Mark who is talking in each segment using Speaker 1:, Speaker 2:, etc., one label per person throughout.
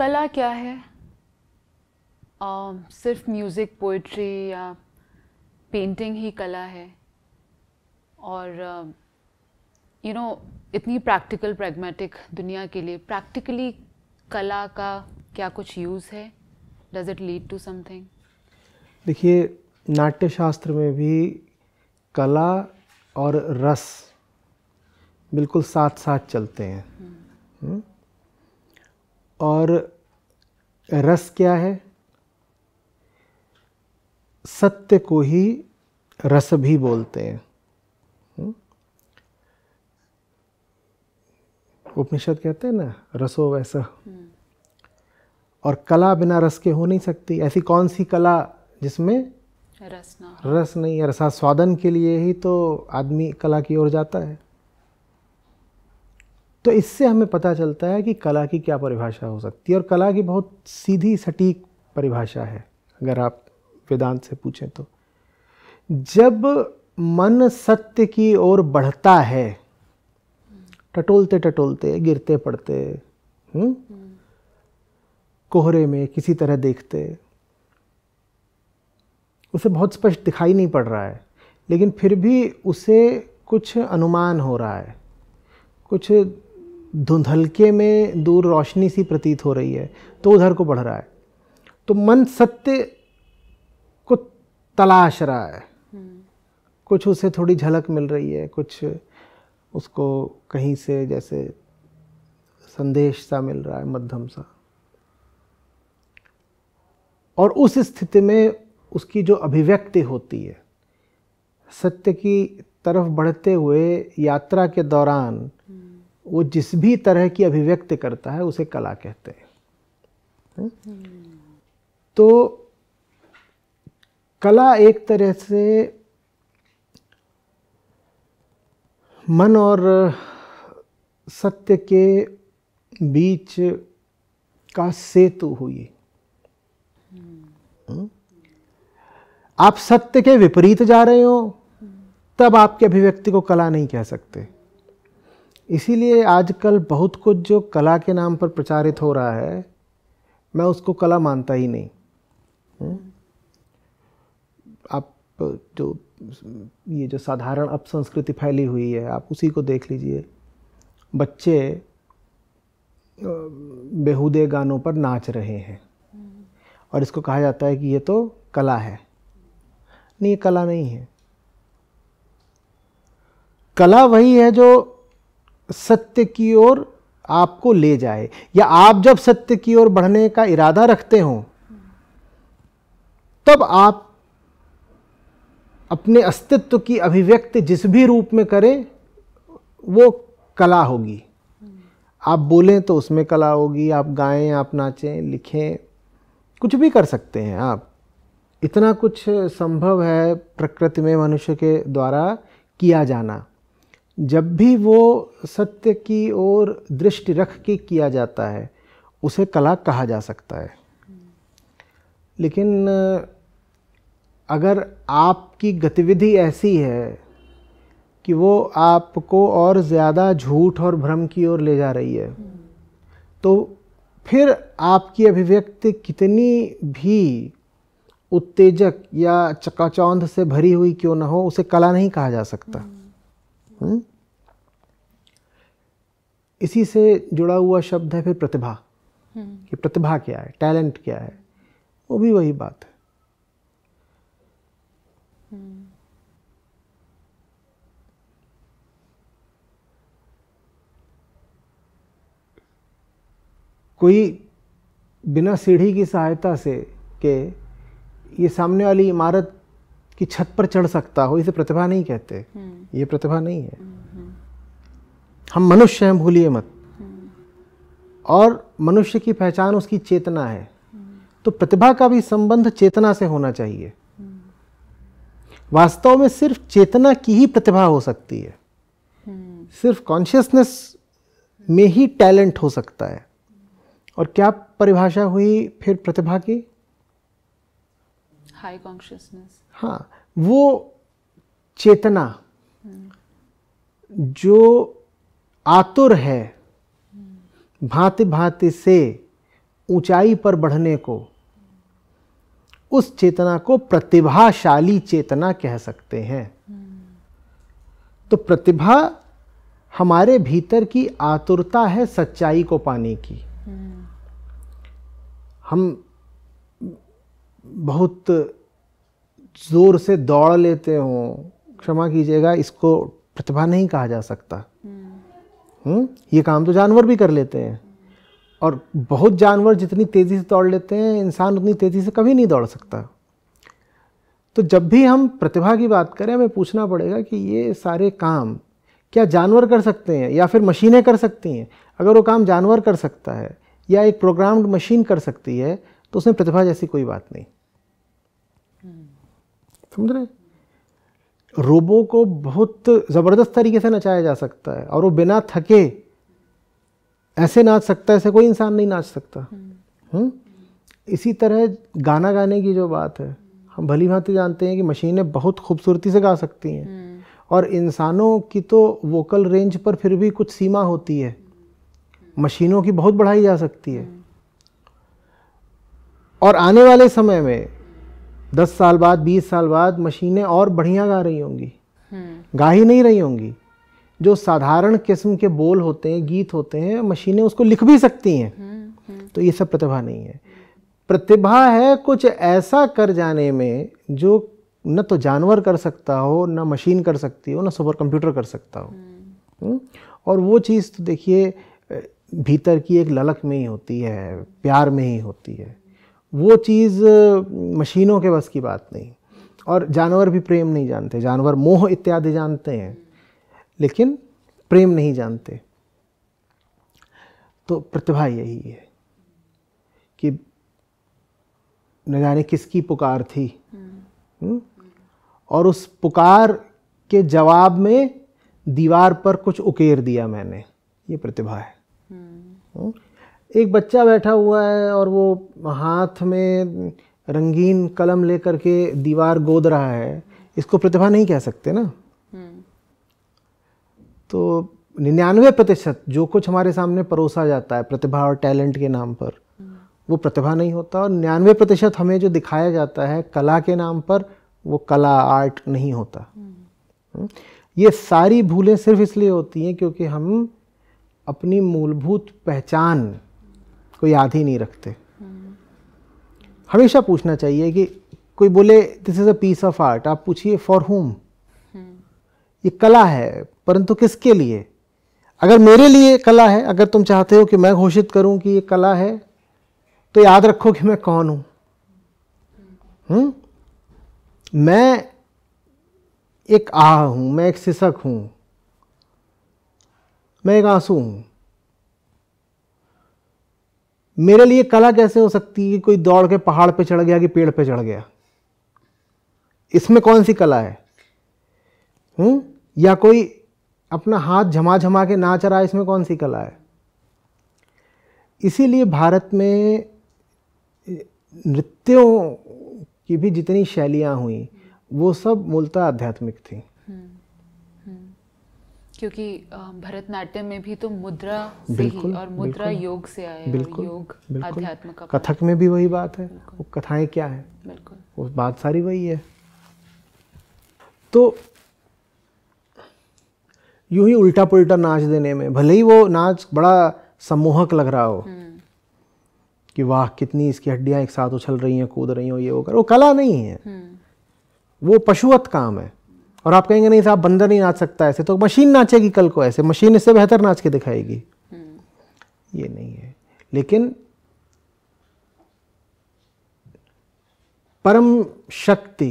Speaker 1: कला क्या है आ, सिर्फ म्यूज़िक पोइट्री या पेंटिंग ही कला है और यू नो you know, इतनी प्रैक्टिकल प्रैग्मेटिक दुनिया के लिए प्रैक्टिकली कला का क्या कुछ यूज़ है does it lead to something
Speaker 2: देखिए नाट्यशास्त्र में भी कला और रस बिल्कुल साथ साथ चलते हैं हम्म। हम्म? और रस क्या है सत्य को ही रस भी बोलते हैं हम्म? उपनिषद कहते हैं ना रसो वैसा हम्म। और कला बिना रस के हो नहीं सकती ऐसी कौन सी कला जिसमें रस ना रस नहीं है रसा स्वादन के लिए ही तो आदमी कला की ओर जाता है तो इससे हमें पता चलता है कि कला की क्या परिभाषा हो सकती है और कला की बहुत सीधी सटीक परिभाषा है अगर आप वेदांत से पूछें तो जब मन सत्य की ओर बढ़ता है टटोलते टटोलते गिरते पड़ते हुँ? हम्म? कोहरे में किसी तरह देखते उसे बहुत स्पष्ट दिखाई नहीं पड़ रहा है लेकिन फिर भी उसे कुछ अनुमान हो रहा है कुछ धुंधलके में दूर रोशनी सी प्रतीत हो रही है तो उधर को बढ़ रहा है तो मन सत्य को तलाश रहा है कुछ उसे थोड़ी झलक मिल रही है कुछ उसको कहीं से जैसे संदेश सा मिल रहा है मध्यम सा और उस स्थिति में उसकी जो अभिव्यक्ति होती है सत्य की तरफ बढ़ते हुए यात्रा के दौरान वो जिस भी तरह की अभिव्यक्त करता है उसे कला कहते हैं हाँ? तो कला एक तरह से मन और सत्य के बीच का सेतु हुई हाँ? आप सत्य के विपरीत जा रहे हो तब आपके अभिव्यक्ति को कला नहीं कह सकते इसीलिए आजकल बहुत कुछ जो कला के नाम पर प्रचारित हो रहा है मैं उसको कला मानता ही नहीं हम्म? आप जो ये जो साधारण अब संस्कृति फैली हुई है आप उसी को देख लीजिए बच्चे बेहूदे गानों पर नाच रहे हैं और इसको कहा जाता है कि ये तो कला है नहीं ये कला नहीं है कला वही है जो सत्य की ओर आपको ले जाए या आप जब सत्य की ओर बढ़ने का इरादा रखते हो तब आप अपने अस्तित्व की अभिव्यक्ति जिस भी रूप में करें वो कला होगी आप बोलें तो उसमें कला होगी आप गाएं आप नाचें लिखें कुछ भी कर सकते हैं आप इतना कुछ संभव है प्रकृति में मनुष्य के द्वारा किया जाना जब भी वो सत्य की ओर दृष्टि रख के किया जाता है उसे कला कहा जा सकता है लेकिन अगर आपकी गतिविधि ऐसी है कि वो आपको और ज़्यादा झूठ और भ्रम की ओर ले जा रही है तो फिर आपकी अभिव्यक्ति कितनी भी उत्तेजक या चकाचौंध से भरी हुई क्यों ना हो उसे कला नहीं कहा जा सकता हुँ? हम्म। हम्म। इसी से जुड़ा हुआ शब्द है फिर प्रतिभा हम्म। कि प्रतिभा क्या है टैलेंट क्या है वो भी वही बात है कोई बिना सीढ़ी की सहायता से के ये सामने वाली इमारत की छत पर चढ़ सकता हो इसे प्रतिभा नहीं कहते हम्म। ये प्रतिभा नहीं है हम्म। हम मनुष्य हैं भूलिए मत और मनुष्य की पहचान उसकी चेतना है तो प्रतिभा का भी संबंध चेतना से होना चाहिए वास्तव में सिर्फ चेतना की ही प्रतिभा हो सकती है सिर्फ कॉन्शियसनेस में ही टैलेंट हो सकता है और क्या परिभाषा हुई फिर प्रतिभा की
Speaker 1: हाई कॉन्शियसनेस
Speaker 2: हाँ वो चेतना जो आतुर है भांति भांति से ऊंचाई पर बढ़ने को उस चेतना को प्रतिभाशाली चेतना कह सकते हैं तो प्रतिभा हमारे भीतर की आतुरता है सच्चाई को पाने की हम बहुत जोर से दौड़ लेते हो क्षमा कीजिएगा इसको प्रतिभा नहीं कहा जा सकता हुँ? हम्म? ये काम तो जानवर भी कर लेते हैं और बहुत जानवर जितनी तेज़ी से दौड़ लेते हैं इंसान उतनी तेज़ी से कभी नहीं दौड़ सकता तो जब भी हम प्रतिभा की बात करें हमें पूछना पड़ेगा कि ये सारे काम क्या जानवर कर सकते हैं या फिर मशीनें कर सकती हैं अगर वो काम जानवर कर सकता है या एक प्रोग्राम्ड मशीन कर सकती है तो उसमें प्रतिभा जैसी कोई बात नहीं हम्म। समझ रहे रोबो को बहुत ज़बरदस्त तरीके से नचाया जा सकता है और वो बिना थके ऐसे नाच सकता है ऐसे कोई इंसान नहीं नाच सकता हुँ? हम्म। हम्म? इसी तरह गाना गाने की जो बात है हम भली भांति जानते हैं कि मशीनें बहुत खूबसूरती से गा सकती हैं हम्म। और इंसानों की तो वोकल रेंज पर फिर भी कुछ सीमा होती है मशीनों की बहुत बढ़ाई जा सकती है और आने वाले समय में दस साल बाद बीस साल बाद मशीनें और बढ़िया गा रही होंगी गा ही नहीं रही होंगी जो साधारण किस्म के बोल होते हैं गीत होते हैं मशीनें उसको लिख भी सकती हैं
Speaker 3: हम्म, हम्म।
Speaker 2: तो ये सब प्रतिभा नहीं है प्रतिभा है कुछ ऐसा कर जाने में जो न तो जानवर कर सकता हो न मशीन कर सकती हो न सुपर कंप्यूटर कर सकता हो हम्म। और वो चीज़ तो देखिए भीतर की एक ललक में ही होती है प्यार में ही होती है वो चीज़ मशीनों के बस की बात नहीं और जानवर भी प्रेम नहीं जानते जानवर मोह इत्यादि जानते हैं लेकिन प्रेम नहीं जानते तो प्रतिभा यही है कि न जाने किसकी पुकार थी हुँ? हम्म। हम्म? और उस पुकार के जवाब में दीवार पर कुछ उकेर दिया मैंने ये प्रतिभा है हुँ? हम्म। एक बच्चा बैठा हुआ है और वो हाथ में रंगीन कलम लेकर के दीवार गोद रहा है इसको प्रतिभा नहीं कह सकते ना
Speaker 3: हम्म।
Speaker 2: तो निन्यानवे प्रतिशत जो कुछ हमारे सामने परोसा जाता है प्रतिभा और टैलेंट के नाम पर वो प्रतिभा नहीं होता और निन्यानवे प्रतिशत हमें जो दिखाया जाता है कला के नाम पर वो कला आर्ट नहीं होता हम्म। ये सारी भूलें सिर्फ इसलिए होती हैं क्योंकि हम अपनी मूलभूत पहचान उसको याद ही नहीं रखते
Speaker 3: हम्म।
Speaker 2: हमेशा पूछना चाहिए कि कोई बोले this is a piece of art आप पूछिए फॉर होम हम्म। ये कला है परंतु किसके लिए अगर मेरे लिए कला है अगर तुम चाहते हो कि मैं घोषित करूं कि ये कला है तो याद रखो कि मैं कौन हूं हम्म। मैं एक आह हूं मैं एक शिशक हूं मैं एक आंसू हूं मेरे लिए कला कैसे हो सकती है कोई दौड़ के पहाड़ पे चढ़ गया कि पेड़ पे चढ़ गया इसमें कौन सी कला है हुँ? हम्म? या कोई अपना हाथ झमा झमा के नाच रहा है इसमें कौन सी कला है इसीलिए भारत में नृत्यों की भी जितनी शैलियाँ हुई वो सब मूलतः आध्यात्मिक थी
Speaker 1: क्योंकि भरतनाट्यम में भी तो मुद्रा से ही और मुद्रा योग से आया बिल्कुल योग अध्यात्म का
Speaker 2: कथक में भी वही बात है वो कथाएं क्या है बिल्कुल वो बात सारी वही है तो यूं ही उल्टा पुल्टा नाच देने में भले ही वो नाच बड़ा सम्मोहक लग रहा हो हम्म। कि वाह कितनी इसकी हड्डियां एक साथ उछल रही हैं कूद रही हो ये होकर वो कला नहीं है हम्म। वो पशुवत काम है और आप कहेंगे नहीं साहब बंदर नहीं नाच सकता ऐसे तो मशीन नाचेगी कल को ऐसे मशीन इससे बेहतर नाच के दिखाएगी हम्म। ये नहीं है लेकिन परम शक्ति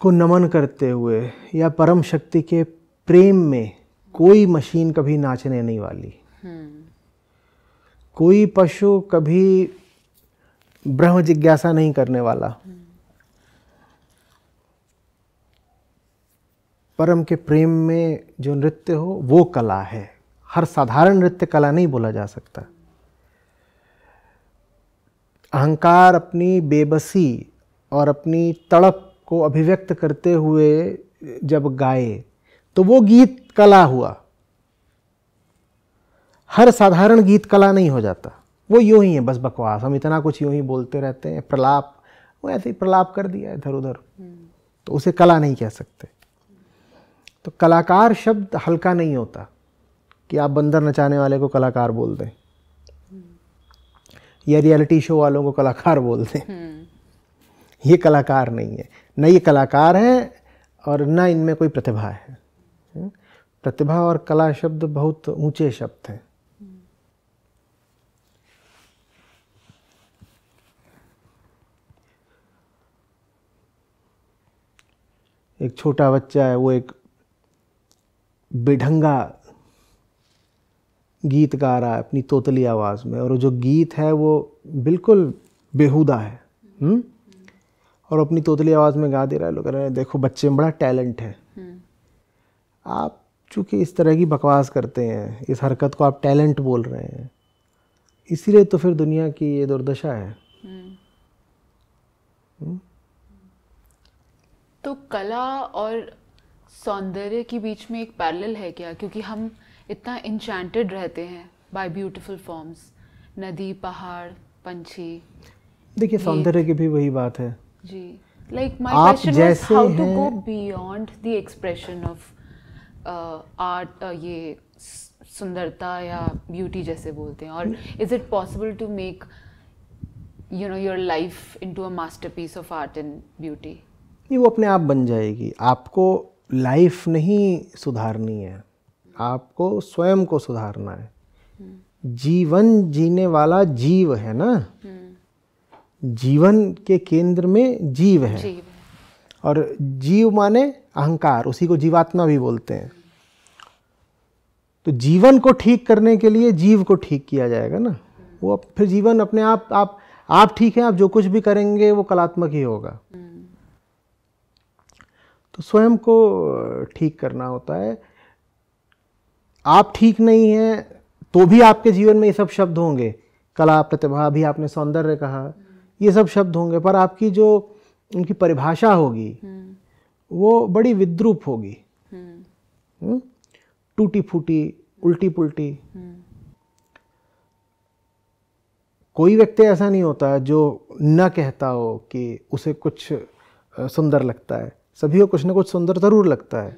Speaker 2: को नमन करते हुए या परम शक्ति के प्रेम में कोई मशीन कभी नाचने नहीं वाली हम्म। कोई पशु कभी ब्रह्म जिज्ञासा नहीं करने वाला हम्म। परम के प्रेम में जो नृत्य हो वो कला है हर साधारण नृत्य कला नहीं बोला जा सकता अहंकार अपनी बेबसी और अपनी तड़प को अभिव्यक्त करते हुए जब गाए तो वो गीत कला हुआ हर साधारण गीत कला नहीं हो जाता वो यूं ही है बस बकवास हम इतना कुछ यूं ही बोलते रहते हैं प्रलाप वो ऐसे ही प्रलाप कर दिया इधर उधर हम्म। तो उसे कला नहीं कह सकते तो कलाकार शब्द हल्का नहीं होता कि आप बंदर नचाने वाले को कलाकार बोल दें या रियलिटी शो वालों को कलाकार बोल दें
Speaker 3: हम्म।
Speaker 2: ये कलाकार नहीं है न ये कलाकार है और न इनमें कोई प्रतिभा है प्रतिभा और कला शब्द बहुत ऊंचे शब्द हैं एक छोटा बच्चा है वो एक बेढंगा गीत गा रहा है अपनी तोतली आवाज़ में और जो गीत है वो बिल्कुल बेहुदा है हुँ? हम्म? और अपनी तोतली आवाज़ में गा दे रहा है लोग देखो बच्चे में बड़ा टैलेंट है हम्म। आप चूंकि इस तरह की बकवास करते हैं इस हरकत को आप टैलेंट बोल रहे हैं इसीलिए तो फिर दुनिया की ये दुर्दशा है हुँ? हम्म।
Speaker 1: तो कला और सौंदर्य के बीच में एक पैरेलल है क्या क्योंकि हम इतना इंचैंटेड रहते हैं बाय ब्यूटीफुल फॉर्म्स नदी पहाड़ पंछी देखिए सौंदर्य
Speaker 2: की भी वही बात है
Speaker 1: जी like my question was how to go beyond the expression of art ये सुंदरता या ब्यूटी जैसे बोलते हैं और is it possible to make you know your life into a masterpiece of art and beauty
Speaker 2: ये वो अपने आप बन जाएगी आपको लाइफ नहीं सुधारनी है आपको स्वयं को सुधारना है जीवन जीने वाला जीव है ना जीवन के केंद्र में जीव है जीव। और जीव माने अहंकार उसी को जीवात्मा भी बोलते हैं तो जीवन को ठीक करने के लिए जीव को ठीक किया जाएगा ना वो फिर जीवन अपने आप आप आप ठीक है आप जो कुछ भी करेंगे वो कलात्मक ही होगा तो स्वयं को ठीक करना होता है आप ठीक नहीं हैं तो भी आपके जीवन में ये सब शब्द होंगे कला प्रतिभा भी आपने सौंदर्य कहा ये सब शब्द होंगे पर आपकी जो उनकी परिभाषा होगी हम्म। वो बड़ी विद्रूप होगी
Speaker 3: हम्म।
Speaker 2: हम्म? टूटी फूटी उल्टी पुल्टी कोई व्यक्ति ऐसा नहीं होता जो न कहता हो कि उसे कुछ सुंदर लगता है सभी को कुछ ना कुछ सुंदर ज़रूर लगता है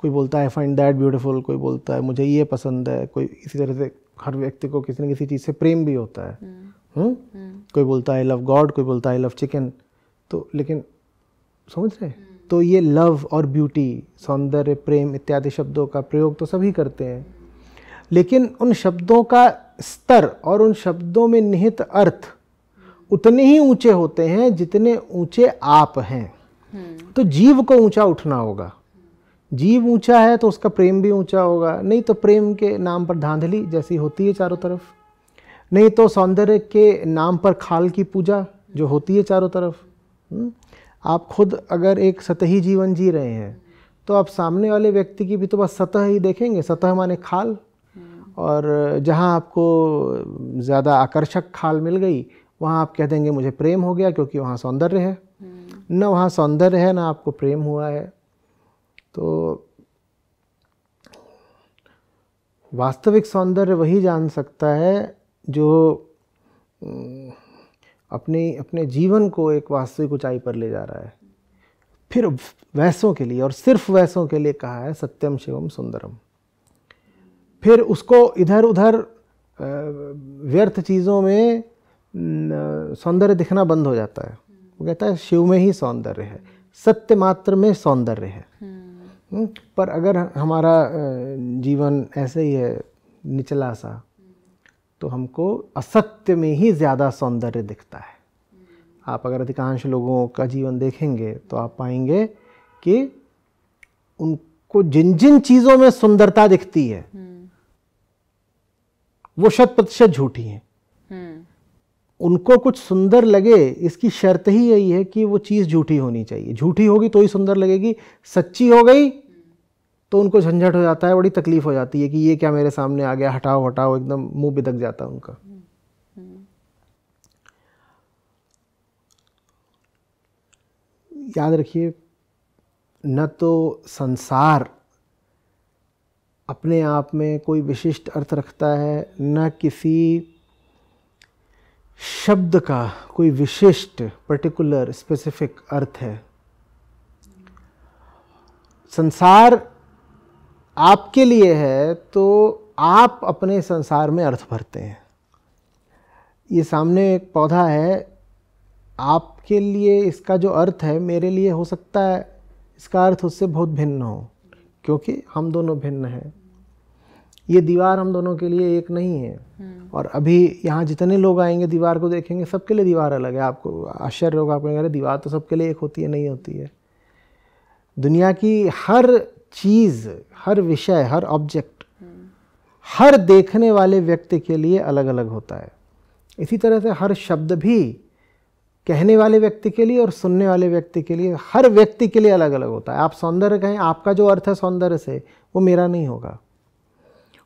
Speaker 2: कोई बोलता है आई फाइंड दैट ब्यूटीफुल कोई बोलता है मुझे ये पसंद है कोई इसी तरह से हर व्यक्ति को किसी न किसी चीज़ से प्रेम भी होता है हुँ? हम्म। हुँ? हम्म? हम्म। कोई बोलता है आई लव गॉड कोई बोलता है आई लव चिकन तो लेकिन समझ रहे तो ये लव और ब्यूटी सौंदर्य प्रेम इत्यादि शब्दों का प्रयोग तो सभी करते हैं लेकिन उन शब्दों का स्तर और उन शब्दों में निहित अर्थ उतने ही ऊंचे होते हैं जितने ऊंचे आप हैं तो जीव को ऊंचा उठना होगा जीव ऊंचा है तो उसका प्रेम भी ऊंचा होगा नहीं तो प्रेम के नाम पर धांधली जैसी होती है चारों तरफ नहीं तो सौंदर्य के नाम पर खाल की पूजा जो होती है चारों तरफ हम्म? आप खुद अगर एक सतही जीवन जी रहे हैं तो आप सामने वाले व्यक्ति की भी तो बस सतह ही देखेंगे सतह माने खाल और जहाँ आपको ज़्यादा आकर्षक खाल मिल गई वहाँ आप कह देंगे मुझे प्रेम हो गया क्योंकि वहाँ सौंदर्य है न वहाँ सौंदर्य है ना आपको प्रेम हुआ है तो वास्तविक सौंदर्य वही जान सकता है जो अपने अपने जीवन को एक वास्तविक ऊंचाई पर ले जा रहा है फिर वैसों के लिए और सिर्फ वैसों के लिए कहा है सत्यम शिवम सुंदरम फिर उसको इधर उधर व्यर्थ चीज़ों में सौंदर्य दिखना बंद हो जाता है वो कहता है शिव में ही सौंदर्य है सत्य मात्र में सौंदर्य है
Speaker 3: हम्म।
Speaker 2: हम्म, पर अगर हमारा जीवन ऐसे ही है निचला सा तो हमको असत्य में ही ज़्यादा सौंदर्य दिखता है हम्म। आप अगर अधिकांश लोगों का जीवन देखेंगे तो आप पाएंगे कि उनको जिन जिन चीज़ों में सुंदरता दिखती है वो शत प्रतिशत झूठी हैं उनको कुछ सुंदर लगे इसकी शर्त ही यही है कि वो चीज़ झूठी होनी चाहिए झूठी होगी तो ही सुंदर लगेगी सच्ची हो गई तो उनको झंझट हो जाता है बड़ी तकलीफ़ हो जाती है कि ये क्या मेरे सामने आ गया हटाओ हटाओ एकदम मुंह बिदक जाता है उनका याद रखिए न तो संसार अपने आप में कोई विशिष्ट अर्थ रखता है न किसी शब्द का कोई विशिष्ट पर्टिकुलर स्पेसिफिक अर्थ है संसार आपके लिए है तो आप अपने संसार में अर्थ भरते हैं ये सामने एक पौधा है आपके लिए इसका जो अर्थ है मेरे लिए हो सकता है इसका अर्थ उससे बहुत भिन्न हो क्योंकि हम दोनों भिन्न हैं ये दीवार हम दोनों के लिए एक नहीं है हम्म। और अभी यहाँ जितने लोग आएंगे दीवार को देखेंगे सबके लिए दीवार अलग है आपको आश्चर्य होगा आपको अरे दीवार तो सबके लिए एक होती है नहीं होती है दुनिया की हर चीज़ हर विषय हर ऑब्जेक्ट हम्म। हर देखने वाले व्यक्ति के लिए अलग अलग होता है इसी तरह से हर शब्द भी कहने वाले व्यक्ति के लिए और सुनने वाले व्यक्ति के लिए हर व्यक्ति के लिए अलग अलग होता है आप सौंदर्य कहें आपका जो अर्थ है सौंदर्य से वो मेरा नहीं होगा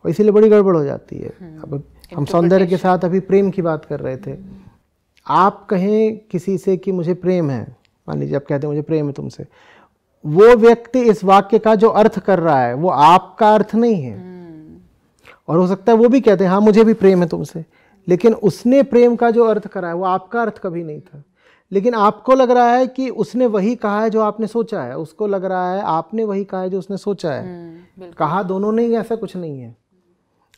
Speaker 2: और इसीलिए बड़ी गड़बड़ हो जाती है हम्म। अब हम तो सौंदर्य के साथ अभी प्रेम की बात कर रहे थे हम्म। आप कहें किसी से कि मुझे प्रेम है मान लीजिए आप कहते हैं मुझे प्रेम है तुमसे वो व्यक्ति इस वाक्य का जो अर्थ कर रहा है वो आपका अर्थ नहीं है हम्म। और हो सकता है वो भी कहते हैं हाँ मुझे भी प्रेम है तुमसे लेकिन उसने प्रेम का जो अर्थ करा है वो आपका अर्थ कभी नहीं था लेकिन आपको लग रहा है कि उसने वही कहा है जो आपने सोचा है उसको लग रहा है आपने वही कहा है जो उसने सोचा है कहा दोनों ने ही ऐसा कुछ नहीं है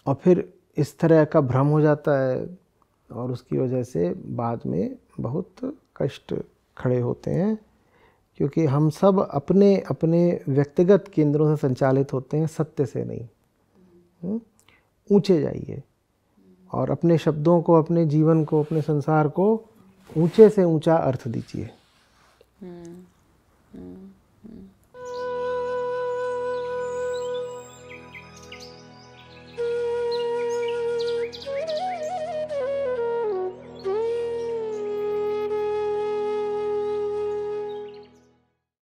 Speaker 2: और फिर इस तरह का भ्रम हो जाता है और उसकी वजह से बाद में बहुत कष्ट खड़े होते हैं क्योंकि हम सब अपने अपने व्यक्तिगत केंद्रों से संचालित होते हैं सत्य से नहीं हम्म? ऊंचे जाइए और अपने शब्दों को अपने जीवन को अपने संसार को ऊंचे से ऊंचा अर्थ दीजिए
Speaker 3: हम्म।